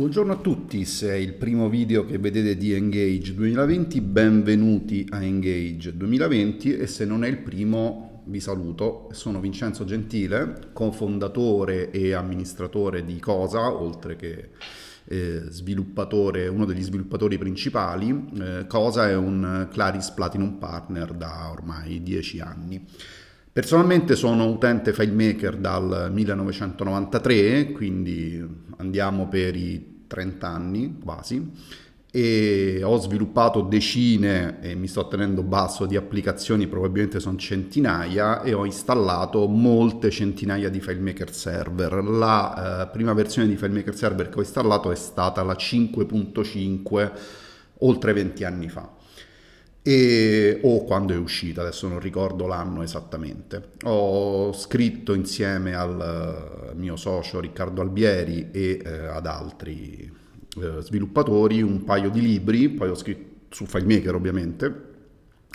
Buongiorno a tutti, se è il primo video che vedete di Engage 2020, benvenuti a Engage 2020 e se non è il primo vi saluto, sono Vincenzo Gentile, cofondatore e amministratore di Cosa, oltre che eh, sviluppatore, uno degli sviluppatori principali. Eh, Cosa è un Claris Platinum Partner da ormai 10 anni. Personalmente sono utente FileMaker dal 1993, quindi andiamo per i 30 anni quasi, e ho sviluppato decine, e mi sto tenendo basso, di applicazioni, probabilmente sono centinaia, e ho installato molte centinaia di FileMaker Server. La eh, prima versione di FileMaker Server che ho installato è stata la 5.5 oltre 20 anni fa e, o quando è uscita, adesso non ricordo l'anno esattamente. Ho scritto insieme al eh, mio socio Riccardo Albieri e eh, ad altri eh, sviluppatori un paio di libri, poi ho scritto su FileMaker ovviamente,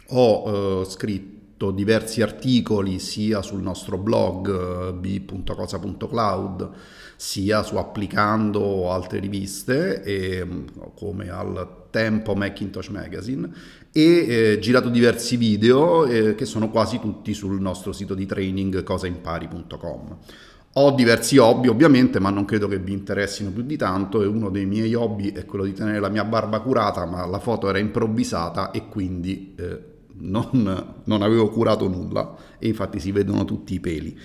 ho eh, scritto diversi articoli sia sul nostro blog eh, b.cosa.cloud sia su Applicando o altre riviste e mm, come al tempo Macintosh Magazine e eh, girato diversi video eh, che sono quasi tutti sul nostro sito di training cosaimpari.com. Ho diversi hobby ovviamente, ma non credo che vi interessino più di tanto e uno dei miei hobby è quello di tenere la mia barba curata, ma la foto era improvvisata e quindi eh, non, non avevo curato nulla e infatti si vedono tutti i peli.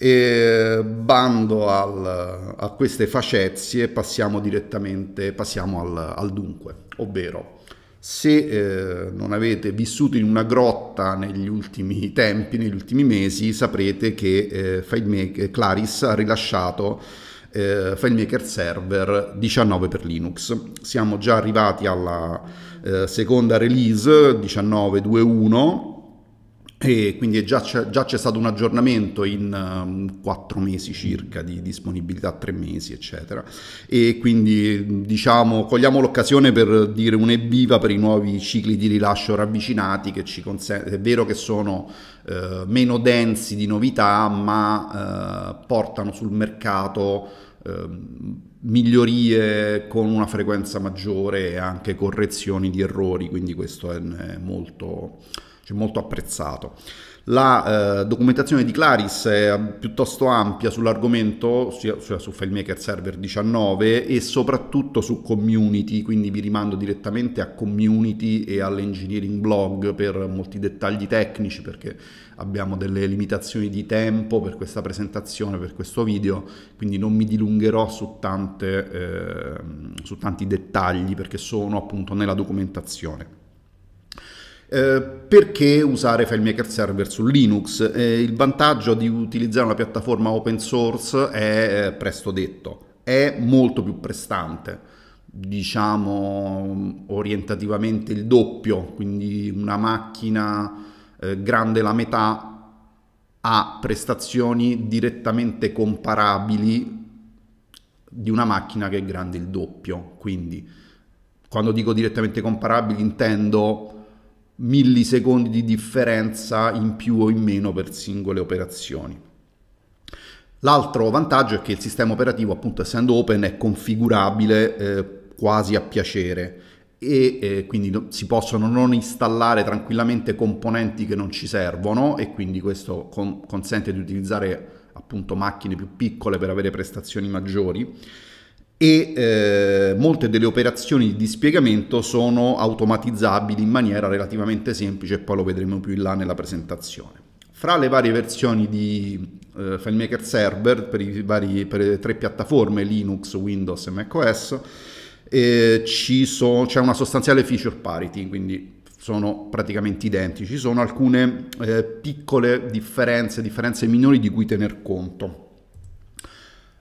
E bando al, a queste facezie, passiamo direttamente passiamo al, al dunque, ovvero se eh, non avete vissuto in una grotta negli ultimi tempi, negli ultimi mesi, saprete che eh, Claris ha rilasciato eh, FileMaker Server 19 per Linux. Siamo già arrivati alla eh, seconda release 19.2.1 e quindi già c'è, già c'è, stato un aggiornamento in um, quattro um, mesi circa di disponibilità, tre mesi eccetera e quindi diciamo cogliamo l'occasione per dire un evviva per i nuovi cicli di rilascio ravvicinati che ci consente, è vero che sono eh, meno densi di novità ma eh, portano sul mercato eh, migliorie con una frequenza maggiore e anche correzioni di errori, quindi questo è molto, cioè molto apprezzato. La eh, documentazione di Claris è piuttosto ampia sull'argomento, sia, sia cioè, su FileMaker Server 19 e soprattutto su community, quindi vi rimando direttamente a community e all'engineering blog per molti dettagli tecnici perché abbiamo delle limitazioni di tempo per questa presentazione, per questo video, quindi non mi dilungherò su tanto tante, eh, su tanti dettagli perché sono appunto nella documentazione. Eh, perché usare FileMaker Server su Linux? Eh, il vantaggio di utilizzare una piattaforma open source è eh, presto detto, è molto più prestante, diciamo orientativamente il doppio, quindi una macchina eh, grande la metà ha prestazioni direttamente comparabili di una macchina che è grande il doppio. Quindi quando dico direttamente comparabili intendo millisecondi di differenza in più o in meno per singole operazioni. L'altro vantaggio è che il sistema operativo, appunto essendo open, è configurabile eh, quasi a piacere e eh, quindi si possono non installare tranquillamente componenti che non ci servono e quindi questo con- consente di utilizzare appunto macchine più piccole per avere prestazioni maggiori e eh, molte delle operazioni di dispiegamento sono automatizzabili in maniera relativamente semplice poi lo vedremo più in là nella presentazione. Fra le varie versioni di eh, FileMaker Server per, vari, per le tre piattaforme Linux, Windows e macOS eh, c'è so, una sostanziale feature parity, quindi sono praticamente identici, ci sono alcune eh, piccole differenze, differenze minori di cui tener conto.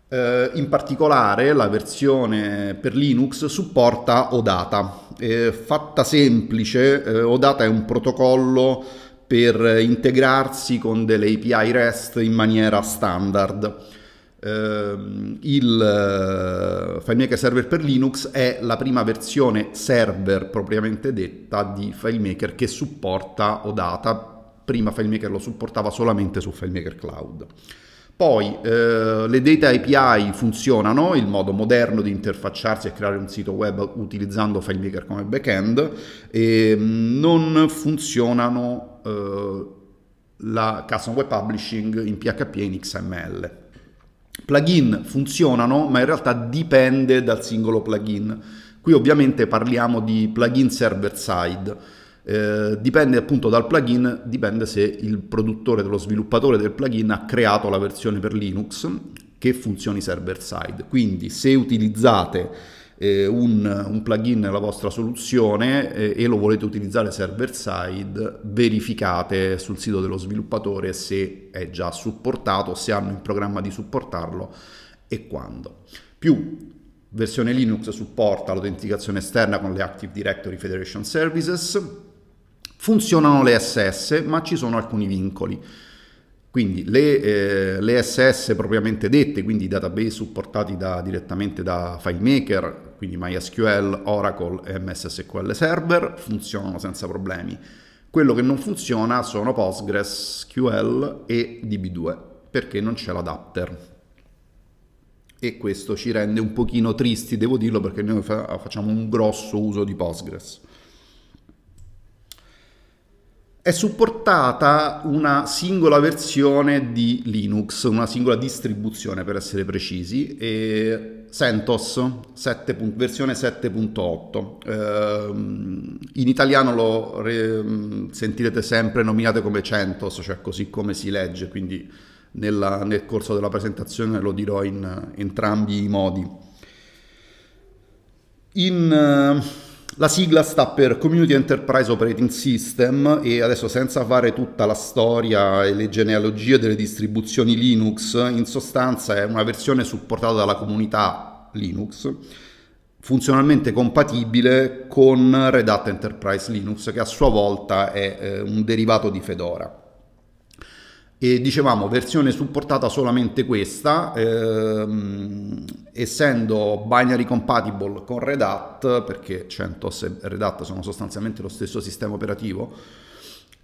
Eh, in particolare la versione per Linux supporta Odata. Eh, fatta semplice, eh, Odata è un protocollo per integrarsi con delle API REST in maniera standard. Uh, il uh, eh, FileMaker Server per Linux è la prima versione server propriamente detta di FileMaker che supporta Odata. Prima FileMaker lo supportava solamente su FileMaker Cloud. Poi uh, le data API funzionano, il modo moderno di interfacciarsi e creare un sito web utilizzando FileMaker come backend, e mm, non funzionano eh, la custom web publishing in PHP e in XML plugin funzionano, ma in realtà dipende dal singolo plugin. Qui ovviamente parliamo di plugin server side. Eh, dipende appunto dal plugin, dipende se il produttore lo sviluppatore del plugin ha creato la versione per Linux che funzioni server side. Quindi se utilizzate eh, un, un, plugin nella vostra soluzione eh, e lo volete utilizzare server side, verificate sul sito dello sviluppatore se è già supportato, se hanno in programma di supportarlo e quando. Più versione Linux supporta l'autenticazione esterna con le Active Directory Federation Services. Funzionano le SS, ma ci sono alcuni vincoli. Quindi le, eh, le SS propriamente dette, quindi i database supportati da, direttamente da FileMaker, quindi MySQL, Oracle e MSSQL Server, funzionano senza problemi. Quello che non funziona sono PostgreSQL e DB2, perché non c'è l'adapter. E questo ci rende un pochino tristi, devo dirlo, perché noi fa- facciamo un grosso uso di Postgres. È supportata una singola versione di Linux, una singola distribuzione per essere precisi, e Sentos 7, versione 7.8. Ehm, in italiano lo re, sentirete sempre nominato come Centos, cioè così come si legge, quindi nella, nel corso della presentazione lo dirò in entrambi i modi. In la sigla sta per Community Enterprise Operating System e adesso senza fare tutta la storia e le genealogie delle distribuzioni Linux, in sostanza è una versione supportata dalla comunità Linux funzionalmente compatibile con Red Hat Enterprise Linux che a sua volta è eh, un derivato di Fedora e dicevamo versione supportata solamente questa ehm, essendo binary compatible con Red Hat perché CentOS e Red Hat sono sostanzialmente lo stesso sistema operativo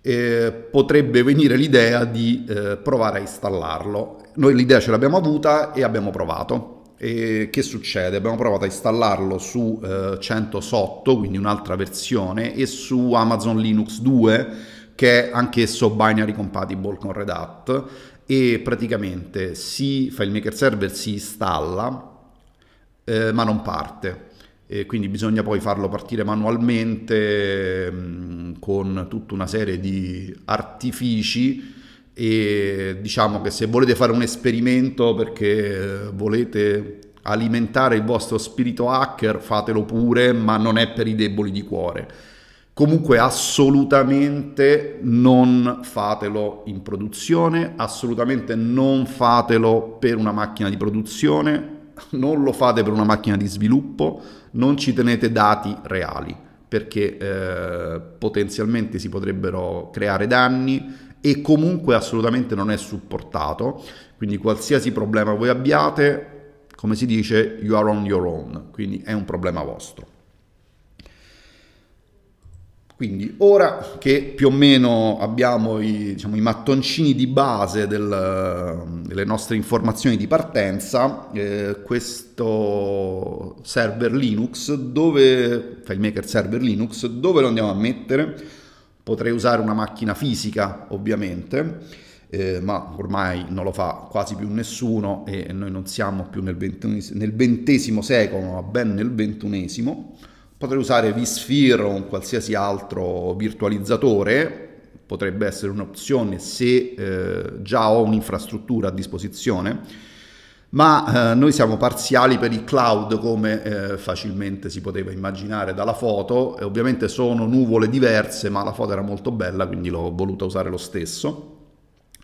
eh, potrebbe venire l'idea di eh, provare a installarlo noi l'idea ce l'abbiamo avuta e abbiamo provato e che succede? Abbiamo provato a installarlo su eh, CentOS 8 quindi un'altra versione e su Amazon Linux 2 che è anch'esso binary compatible con Red Hat e praticamente si, fa il maker Server si installa eh, ma non parte. E quindi bisogna poi farlo partire manualmente mh, con tutta una serie di artifici e diciamo che se volete fare un esperimento perché eh, volete alimentare il vostro spirito hacker fatelo pure ma non è per i deboli di cuore Comunque assolutamente non fatelo in produzione, assolutamente non fatelo per una macchina di produzione, non lo fate per una macchina di sviluppo, non ci tenete dati reali perché eh, potenzialmente si potrebbero creare danni e comunque assolutamente non è supportato, quindi qualsiasi problema voi abbiate, come si dice, you are on your own, quindi è un problema vostro. Quindi ora che più o meno abbiamo i, diciamo, i mattoncini di base del, delle nostre informazioni di partenza, eh, questo server Linux, dove, FileMaker server Linux, dove lo andiamo a mettere? Potrei usare una macchina fisica ovviamente, eh, ma ormai non lo fa quasi più nessuno e noi non siamo più nel, ventunesimo, ventesimo secolo, ma ben nel ventunesimo potrei usare vSphere o un qualsiasi altro virtualizzatore, potrebbe essere un'opzione se eh, già ho un'infrastruttura a disposizione, ma eh, noi siamo parziali per il cloud come eh, facilmente si poteva immaginare dalla foto e ovviamente sono nuvole diverse, ma la foto era molto bella, quindi l'ho voluta usare lo stesso.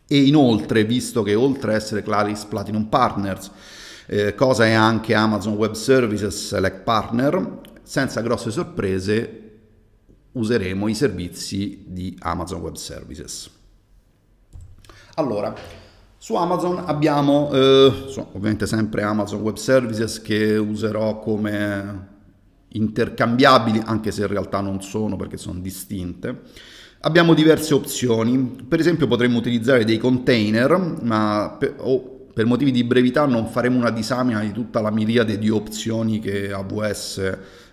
E inoltre, visto che oltre a essere Claris Platinum Partners, eh, cosa è anche Amazon Web Services Select Partner, senza grosse sorprese useremo i servizi di Amazon Web Services. Allora, su Amazon abbiamo eh, ovviamente sempre Amazon Web Services che userò come intercambiabili, anche se in realtà non sono perché sono distinte. Abbiamo diverse opzioni, per esempio potremmo utilizzare dei container, ma per, oh, per motivi di brevità non faremo una disamina di tutta la miriade di opzioni che AWS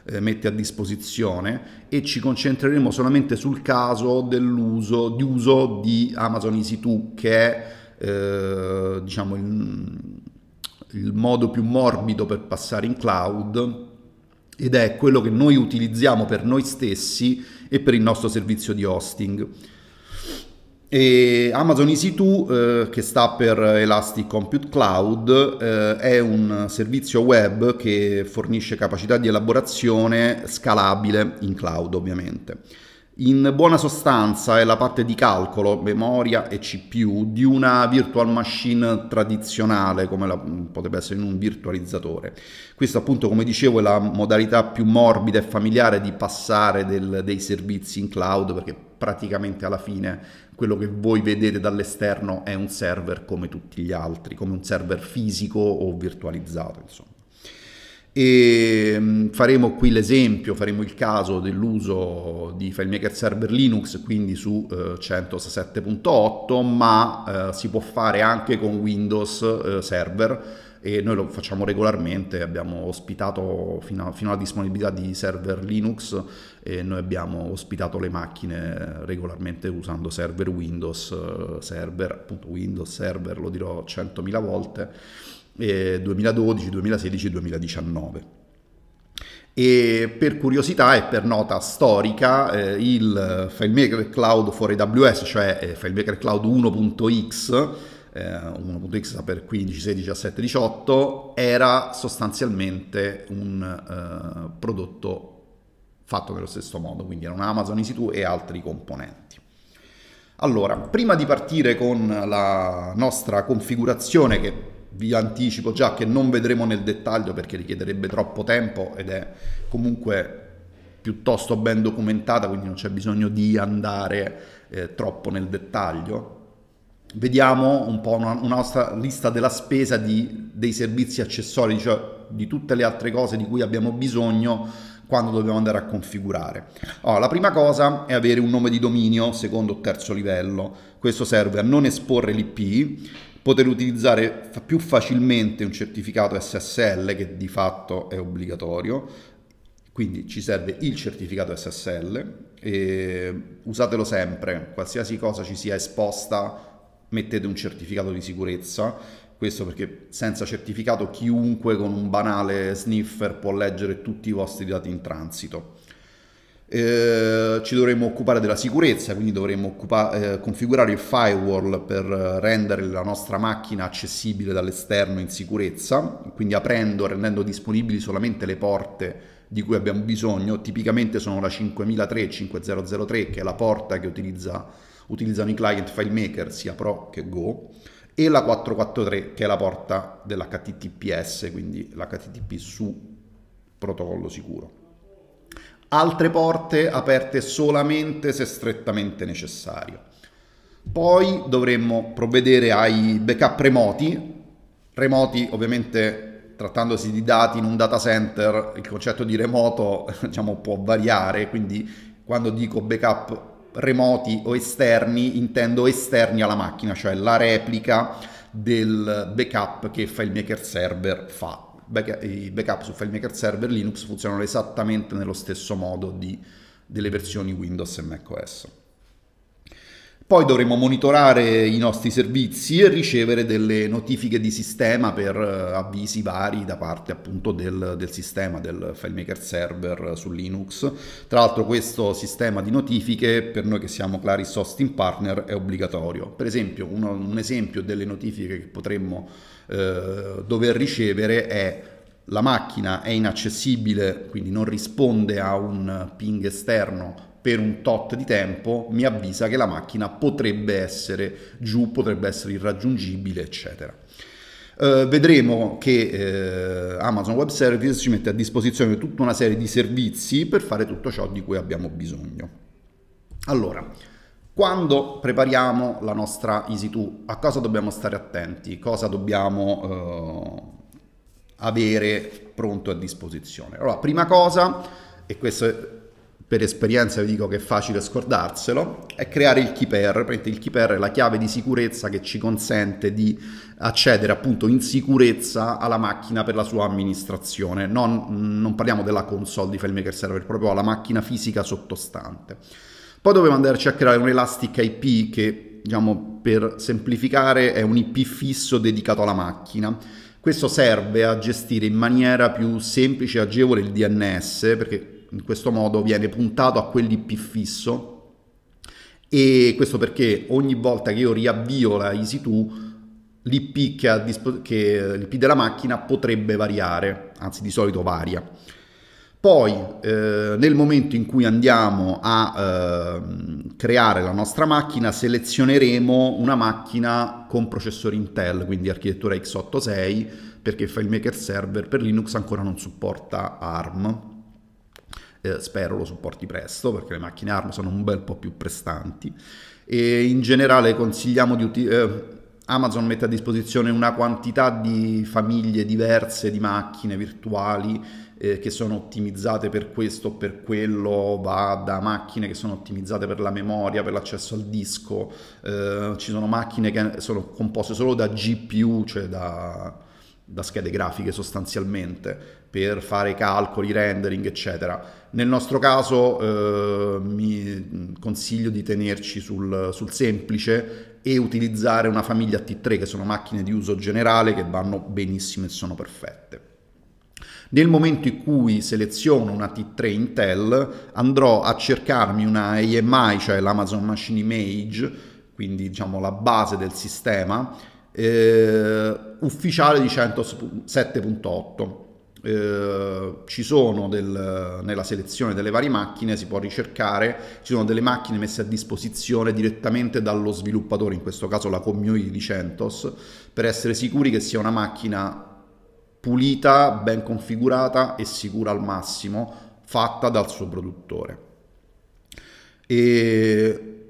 eh, mette a disposizione e ci concentreremo solamente sul caso dell'uso di, uso di Amazon EC2 che è eh, diciamo il, il modo più morbido per passare in cloud ed è quello che noi utilizziamo per noi stessi e per il nostro servizio di hosting. E Amazon EC2, eh, che sta per Elastic Compute Cloud, eh, è un servizio web che fornisce capacità di elaborazione scalabile in cloud, ovviamente. In buona sostanza è la parte di calcolo, memoria e CPU di una virtual machine tradizionale come la, potrebbe essere in un virtualizzatore. Questo appunto come dicevo è la modalità più morbida e familiare di passare del, dei servizi in cloud perché praticamente alla fine quello che voi vedete dall'esterno è un server come tutti gli altri, come un server fisico o virtualizzato insomma e mm, faremo qui l'esempio, faremo il caso dell'uso di FileMaker Server Linux, quindi su eh, 167.8, ma eh, si può fare anche con Windows eh, Server e noi lo facciamo regolarmente, abbiamo ospitato fino, a, fino alla disponibilità di server Linux e noi abbiamo ospitato le macchine regolarmente usando server Windows eh, Server, appunto Windows Server, lo dirò 100.000 volte 2012, 2016 2019. E per curiosità e per nota storica, eh, il FileMaker Cloud for AWS, cioè eh, FileMaker Cloud 1.x, 1.x eh, per 15, 16, 17, 18, era sostanzialmente un uh, prodotto fatto nello stesso modo, quindi era un Amazon EC2 e altri componenti. Allora, prima di partire con la nostra configurazione che vi anticipo già che non vedremo nel dettaglio perché richiederebbe troppo tempo ed è comunque piuttosto ben documentata, quindi non c'è bisogno di andare eh, troppo nel dettaglio. Vediamo un po' una, una nostra lista della spesa di, dei servizi accessori, cioè di tutte le altre cose di cui abbiamo bisogno quando dobbiamo andare a configurare. Allora, la prima cosa è avere un nome di dominio secondo o terzo livello. Questo serve a non esporre l'IP, poter utilizzare più facilmente un certificato SSL che di fatto è obbligatorio. Quindi ci serve il certificato SSL e usatelo sempre, qualsiasi cosa ci sia esposta mettete un certificato di sicurezza. Questo perché senza certificato chiunque con un banale sniffer può leggere tutti i vostri dati in transito. Eh, ci dovremmo occupare della sicurezza, quindi dovremmo occupa- eh, configurare il firewall per eh, rendere la nostra macchina accessibile dall'esterno in sicurezza, quindi aprendo, rendendo disponibili solamente le porte di cui abbiamo bisogno, tipicamente sono la 5003 e 5003 che è la porta che utilizza, utilizzano i client FileMaker sia Pro che Go e la 443 che è la porta dell'HTTPS, quindi l'HTTP su protocollo sicuro altre porte aperte solamente se strettamente necessario. Poi dovremmo provvedere ai backup remoti, remoti ovviamente trattandosi di dati in un data center, il concetto di remoto diciamo, può variare, quindi quando dico backup remoti o esterni intendo esterni alla macchina, cioè la replica del backup che FileMaker Server fa i backup su FileMaker Server Linux funzionano esattamente nello stesso modo di, delle versioni Windows e macOS. Poi dovremo monitorare i nostri servizi e ricevere delle notifiche di sistema per eh, avvisi vari da parte appunto del, del, sistema, del FileMaker server su Linux. Tra l'altro questo sistema di notifiche per noi che siamo Claris Hosting Partner è obbligatorio. Per esempio uno, un esempio delle notifiche che potremmo eh, dover ricevere è la macchina è inaccessibile, quindi non risponde a un ping esterno per un tot di tempo, mi avvisa che la macchina potrebbe essere giù, potrebbe essere irraggiungibile, eccetera. Uh, vedremo che uh, Amazon Web Services ci mette a disposizione tutta una serie di servizi per fare tutto ciò di cui abbiamo bisogno. Allora, quando prepariamo la nostra EasyTo, a cosa dobbiamo stare attenti? Cosa dobbiamo eh, avere pronto a disposizione? Allora, prima cosa, e questo è per esperienza vi dico che è facile scordarselo, è creare il key pair. Il key pair è la chiave di sicurezza che ci consente di accedere appunto in sicurezza alla macchina per la sua amministrazione. Non, non parliamo della console di FileMaker Server, proprio alla macchina fisica sottostante. Poi dovevo andarci a creare un Elastic IP che, diciamo, per semplificare, è un IP fisso dedicato alla macchina. Questo serve a gestire in maniera più semplice e agevole il DNS, perché in questo modo viene puntato a quell'IP fisso e questo perché ogni volta che io riavvio la EasyTo l'IP, dispo- l'IP della macchina potrebbe variare, anzi di solito varia. Poi eh, nel momento in cui andiamo a eh, creare la nostra macchina selezioneremo una macchina con processore Intel, quindi architettura x86, perché FileMaker Server per Linux ancora non supporta ARM. Eh, spero lo supporti presto perché le macchine ARM sono un bel po' più prestanti. E in generale consigliamo di utilizzare... Eh, Amazon mette a disposizione una quantità di famiglie diverse di macchine virtuali eh, che sono ottimizzate per questo o per quello, va da macchine che sono ottimizzate per la memoria, per l'accesso al disco, eh, ci sono macchine che sono composte solo da GPU, cioè da, da schede grafiche sostanzialmente per fare calcoli, rendering eccetera. Nel nostro caso eh, mi consiglio di tenerci sul, sul, semplice e utilizzare una famiglia T3 che sono macchine di uso generale che vanno benissimo e sono perfette. Nel momento in cui seleziono una T3 Intel andrò a cercarmi una AMI, cioè l'Amazon Machine Image, quindi diciamo la base del sistema, eh, ufficiale di 107.8. Eh, ci sono del, nella selezione delle varie macchine, si può ricercare, ci sono delle macchine messe a disposizione direttamente dallo sviluppatore, in questo caso la community di CentOS, per essere sicuri che sia una macchina pulita, ben configurata e sicura al massimo, fatta dal suo produttore. E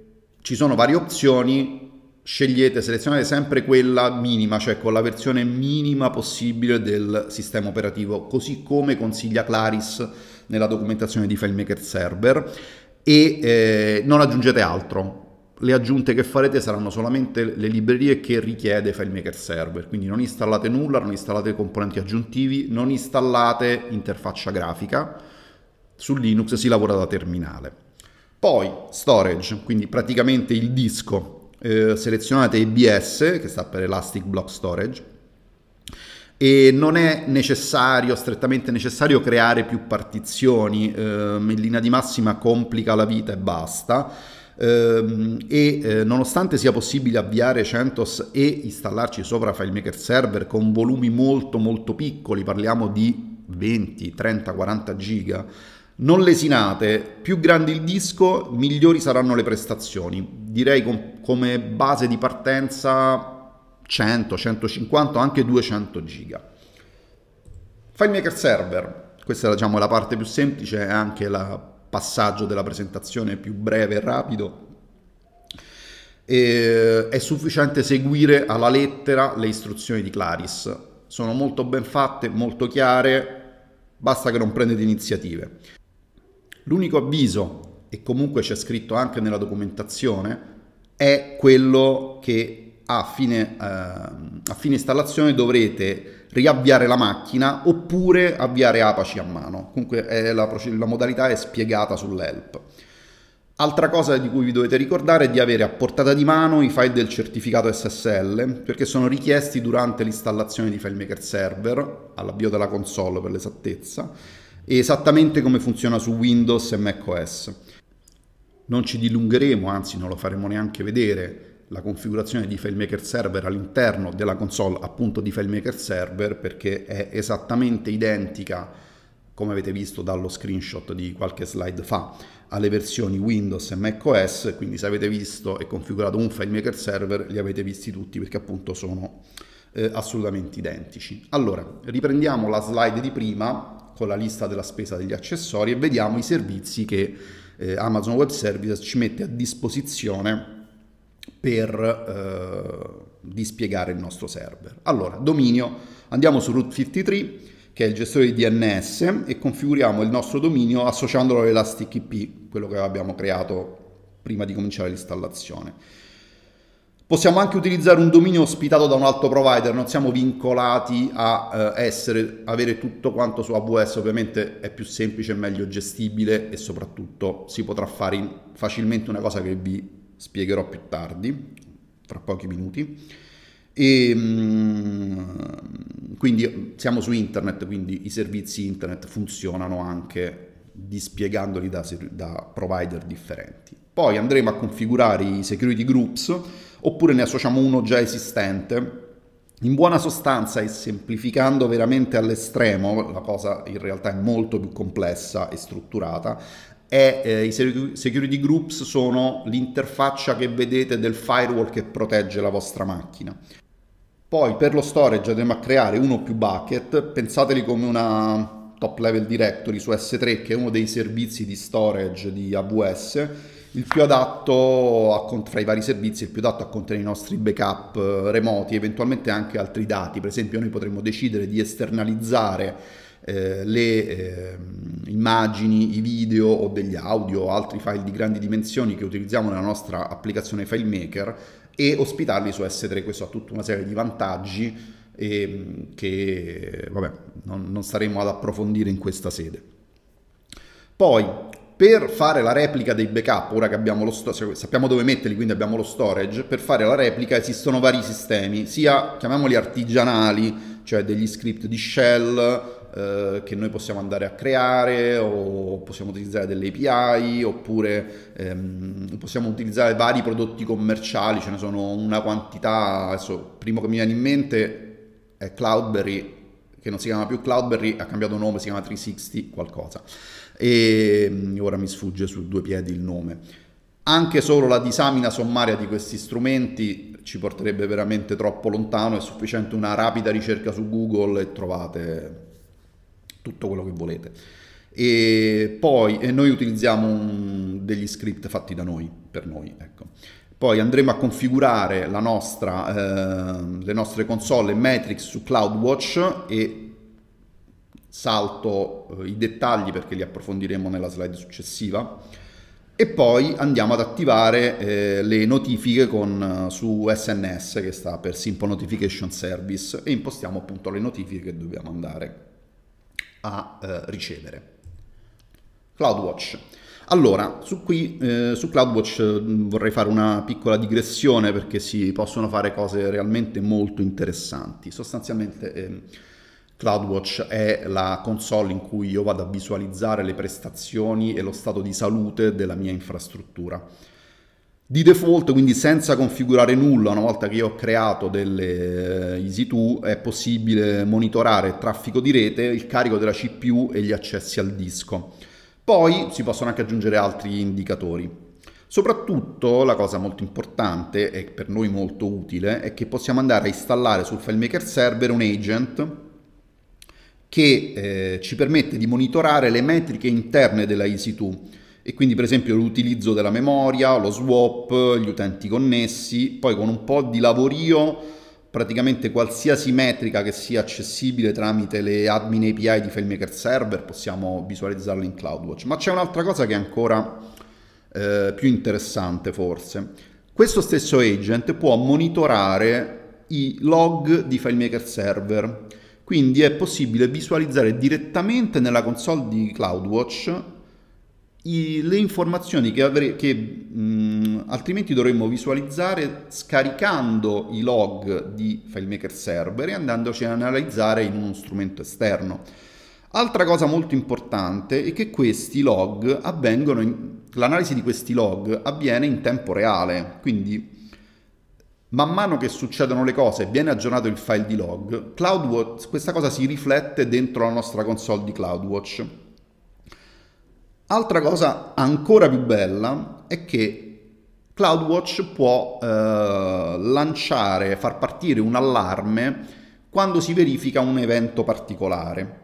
ci sono varie opzioni, scegliete, selezionate sempre quella minima, cioè con la versione minima possibile del sistema operativo, così come consiglia Claris nella documentazione di FileMaker Server e eh, non aggiungete altro, le aggiunte che farete saranno solamente le librerie che richiede FileMaker Server, quindi non installate nulla, non installate componenti aggiuntivi, non installate interfaccia grafica, su Linux si lavora da terminale. Poi storage, quindi praticamente il disco, eh, selezionate EBS, che sta per Elastic Block Storage, e non è necessario, strettamente necessario, creare più partizioni, eh, in linea di massima complica la vita e basta Ehm, e eh, nonostante sia possibile avviare CentOS e installarci sopra FileMaker Server con volumi molto molto piccoli, parliamo di 20, 30, 40 giga, non lesinate, più grande il disco, migliori saranno le prestazioni. Direi com come base di partenza 100, 150, anche 200 giga. FileMaker Server, questa diciamo, è la parte più semplice e anche la passaggio della presentazione più breve e rapido, e è sufficiente seguire alla lettera le istruzioni di Claris. Sono molto ben fatte, molto chiare, basta che non prendete iniziative. L'unico avviso, e comunque c'è scritto anche nella documentazione, è quello che a fine, eh, a fine installazione dovrete riavviare la macchina oppure avviare Apache a mano. Comunque la, la modalità è spiegata sull'help. Altra cosa di cui vi dovete ricordare è di avere a portata di mano i file del certificato SSL perché sono richiesti durante l'installazione di FileMaker Server, all'avvio della console per l'esattezza, esattamente come funziona su Windows e macOS. Non ci dilungheremo, anzi non lo faremo neanche vedere, la configurazione di FileMaker Server all'interno della console appunto di FileMaker Server perché è esattamente identica come avete visto dallo screenshot di qualche slide fa alle versioni Windows e macOS quindi se avete visto e configurato un FileMaker Server li avete visti tutti perché appunto sono eh, assolutamente identici allora riprendiamo la slide di prima con la lista della spesa degli accessori e vediamo i servizi che eh, Amazon Web Services ci mette a disposizione per eh, dispiegare il nostro server. Allora, dominio, andiamo su root 53 che è il gestore di DNS e configuriamo il nostro dominio associandolo all'Elastic IP, quello che abbiamo creato prima di cominciare l'installazione. Possiamo anche utilizzare un dominio ospitato da un altro provider, non siamo vincolati a eh, essere, avere tutto quanto su AWS, ovviamente è più semplice, meglio gestibile e soprattutto si potrà fare facilmente una cosa che vi spiegherò più tardi, fra pochi minuti. E, mm, quindi siamo su internet, quindi i servizi internet funzionano anche dispiegandoli da, da provider differenti. Poi andremo a configurare i security groups oppure ne associamo uno già esistente. In buona sostanza e semplificando veramente all'estremo, la cosa in realtà è molto più complessa e strutturata, e eh, i security groups sono l'interfaccia che vedete del firewall che protegge la vostra macchina. Poi per lo storage andremo a creare uno o più bucket, pensateli come una top level directory su S3 che è uno dei servizi di storage di AWS, il più adatto a, tra i vari servizi, il più adatto a contenere i nostri backup eh, remoti, eventualmente anche altri dati, per esempio noi potremmo decidere di esternalizzare eh, le eh, immagini, i video o degli audio o altri file di grandi dimensioni che utilizziamo nella nostra applicazione FileMaker e ospitarli su S3. Questo ha tutta una serie di vantaggi e, ehm, che vabbè, non, non staremo ad approfondire in questa sede. Poi per fare la replica dei backup, ora che abbiamo lo sto- sappiamo dove metterli, quindi abbiamo lo storage, per fare la replica esistono vari sistemi, sia chiamiamoli artigianali, cioè degli script di shell, eh, che noi possiamo andare a creare o possiamo utilizzare delle API oppure ehm, possiamo utilizzare vari prodotti commerciali, ce ne sono una quantità, adesso primo che mi viene in mente è Cloudberry che non si chiama più Cloudberry, ha cambiato nome, si chiama 360 qualcosa e mm, ora mi sfugge su due piedi il nome. Anche solo la disamina sommaria di questi strumenti ci porterebbe veramente troppo lontano, è sufficiente una rapida ricerca su Google e trovate tutto quello che volete. E poi e noi utilizziamo un, degli script fatti da noi, per noi, ecco. Poi andremo a configurare la nostra, eh, le nostre console Matrix su CloudWatch e salto eh, i dettagli perché li approfondiremo nella slide successiva. E poi andiamo ad attivare eh, le notifiche con, eh, su SNS che sta per Simple Notification Service e impostiamo appunto le notifiche che dobbiamo andare a eh, ricevere. CloudWatch. Allora, su, qui, eh, su CloudWatch eh, vorrei fare una piccola digressione perché si possono fare cose realmente molto interessanti. Sostanzialmente eh, CloudWatch è la console in cui io vado a visualizzare le prestazioni e lo stato di salute della mia infrastruttura. Di default, quindi senza configurare nulla, una volta che io ho creato delle eh, Easy2, è possibile monitorare il traffico di rete, il carico della CPU e gli accessi al disco. Poi si possono anche aggiungere altri indicatori. Soprattutto la cosa molto importante e per noi molto utile è che possiamo andare a installare sul FileMaker Server un agent che eh, ci permette di monitorare le metriche interne della Easy2 e quindi per esempio l'utilizzo della memoria, lo swap, gli utenti connessi, poi con un po' di lavorio praticamente qualsiasi metrica che sia accessibile tramite le admin API di FileMaker Server possiamo visualizzarla in CloudWatch. Ma c'è un'altra cosa che è ancora eh, più interessante forse. Questo stesso agent può monitorare i log di FileMaker Server, quindi è possibile visualizzare direttamente nella console di CloudWatch i, le informazioni che, avre, che mh, mm, altrimenti dovremmo visualizzare scaricando i log di FileMaker Server e andandoci ad analizzare in uno strumento esterno. Altra cosa molto importante è che questi log avvengono in, l'analisi di questi log avviene in tempo reale, quindi man mano che succedono le cose viene aggiornato il file di log, CloudWatch, questa cosa si riflette dentro la nostra console di CloudWatch. Altra cosa ancora più bella è che CloudWatch può eh, lanciare, far partire un allarme quando si verifica un evento particolare.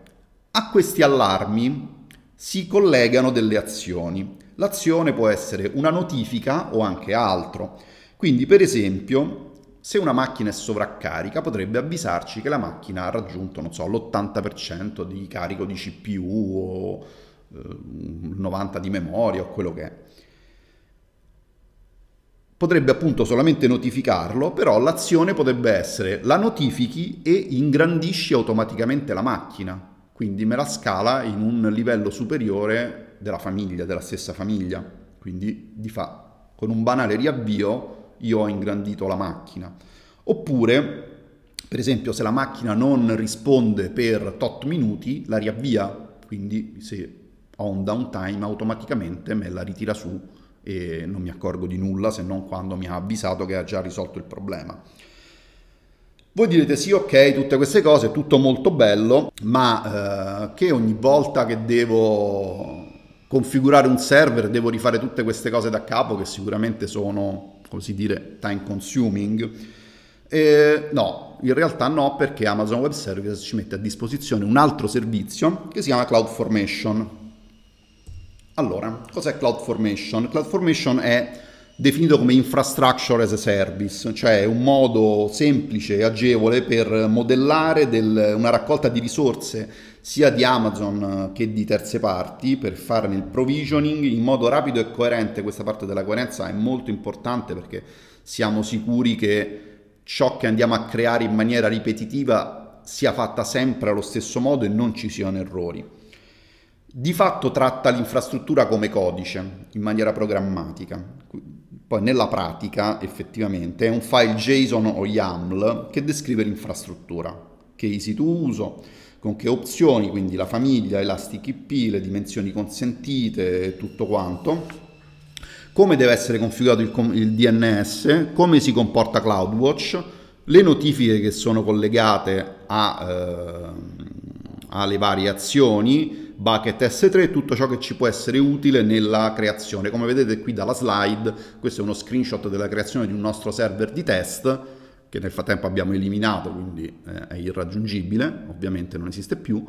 A questi allarmi si collegano delle azioni. L'azione può essere una notifica o anche altro. Quindi, per esempio, se una macchina è sovraccarica potrebbe avvisarci che la macchina ha raggiunto, non so, l'80% di carico di CPU o 90 eh, di memoria o quello che è. Potrebbe appunto solamente notificarlo, però l'azione potrebbe essere la notifichi e ingrandisci automaticamente la macchina, quindi me la scala in un livello superiore della famiglia, della stessa famiglia. Quindi di fa, con un banale riavvio io ho ingrandito la macchina. Oppure, per esempio, se la macchina non risponde per tot minuti, la riavvia. Quindi se ho un downtime, automaticamente me la ritira su e non mi accorgo di nulla se non quando mi ha avvisato che ha già risolto il problema. Voi direte sì, ok, tutte queste cose, tutto molto bello, ma eh, che ogni volta che devo configurare un server devo rifare tutte queste cose da capo che sicuramente sono, così dire, time consuming. E, eh, no, in realtà no, perché Amazon Web Services ci mette a disposizione un altro servizio che si chiama CloudFormation allora, cos'è CloudFormation? CloudFormation è definito come infrastructure as a service, cioè un modo semplice e agevole per modellare del, una raccolta di risorse sia di Amazon eh, che di terze parti per farne il provisioning in modo rapido e coerente. Questa parte della coerenza è molto importante perché siamo sicuri che ciò che andiamo a creare in maniera ripetitiva sia fatta sempre allo stesso modo e non ci siano errori di fatto tratta l'infrastruttura come codice in maniera programmatica. Poi nella pratica effettivamente è un file JSON o YAML che descrive l'infrastruttura, che esito uso, con che opzioni, quindi la famiglia, Elastic IP, le dimensioni consentite e tutto quanto come deve essere configurato il, il, DNS, come si comporta CloudWatch, le notifiche che sono collegate a, eh, alle varie azioni, bucket S3 tutto ciò che ci può essere utile nella creazione. Come vedete qui dalla slide, questo è uno screenshot della creazione di un nostro server di test che nel frattempo abbiamo eliminato, quindi eh, è irraggiungibile, ovviamente non esiste più,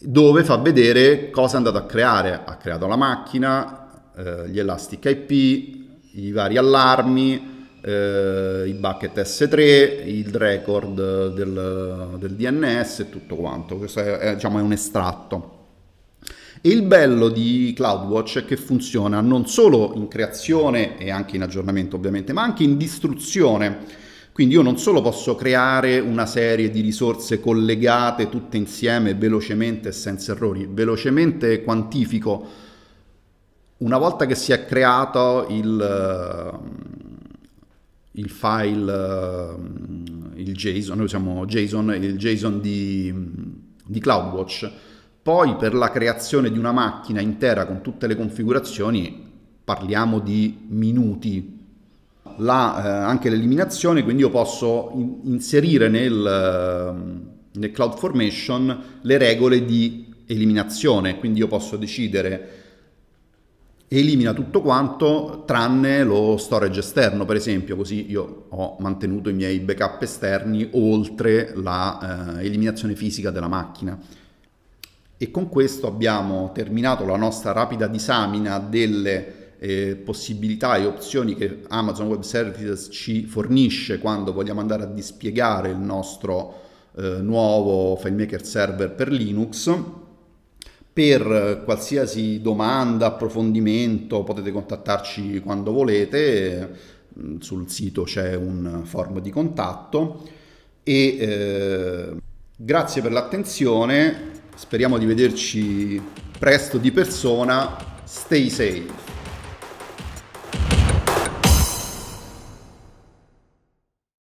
dove fa vedere cosa è andato a creare. Ha creato la macchina, eh, gli elastic IP, i vari allarmi, eh, i bucket S3, il record del, del DNS e tutto quanto. Questo è, è, diciamo, è un estratto. E il bello di CloudWatch è che funziona non solo in creazione e anche in aggiornamento ovviamente, ma anche in distruzione. Quindi io non solo posso creare una serie di risorse collegate tutte insieme velocemente e senza errori, velocemente quantifico. Una volta che si è creato il, eh, il file, eh, il JSON, noi usiamo JSON, il JSON di, di CloudWatch, poi per la creazione di una macchina intera con tutte le configurazioni parliamo di minuti. La, eh, anche l'eliminazione, quindi io posso in- inserire nel, ehm, nel CloudFormation le regole di eliminazione, quindi io posso decidere elimina tutto quanto tranne lo storage esterno, per esempio, così io ho mantenuto i miei backup esterni oltre l'eliminazione eh, fisica della macchina. E con questo abbiamo terminato la nostra rapida disamina delle eh, possibilità e opzioni che Amazon Web Services ci fornisce quando vogliamo andare a dispiegare il nostro eh, nuovo FileMaker Server per Linux. Per qualsiasi domanda, approfondimento potete contattarci quando volete, mm, sul sito c'è un form di contatto e eh, grazie per l'attenzione Speriamo di vederci presto di persona. Stay safe.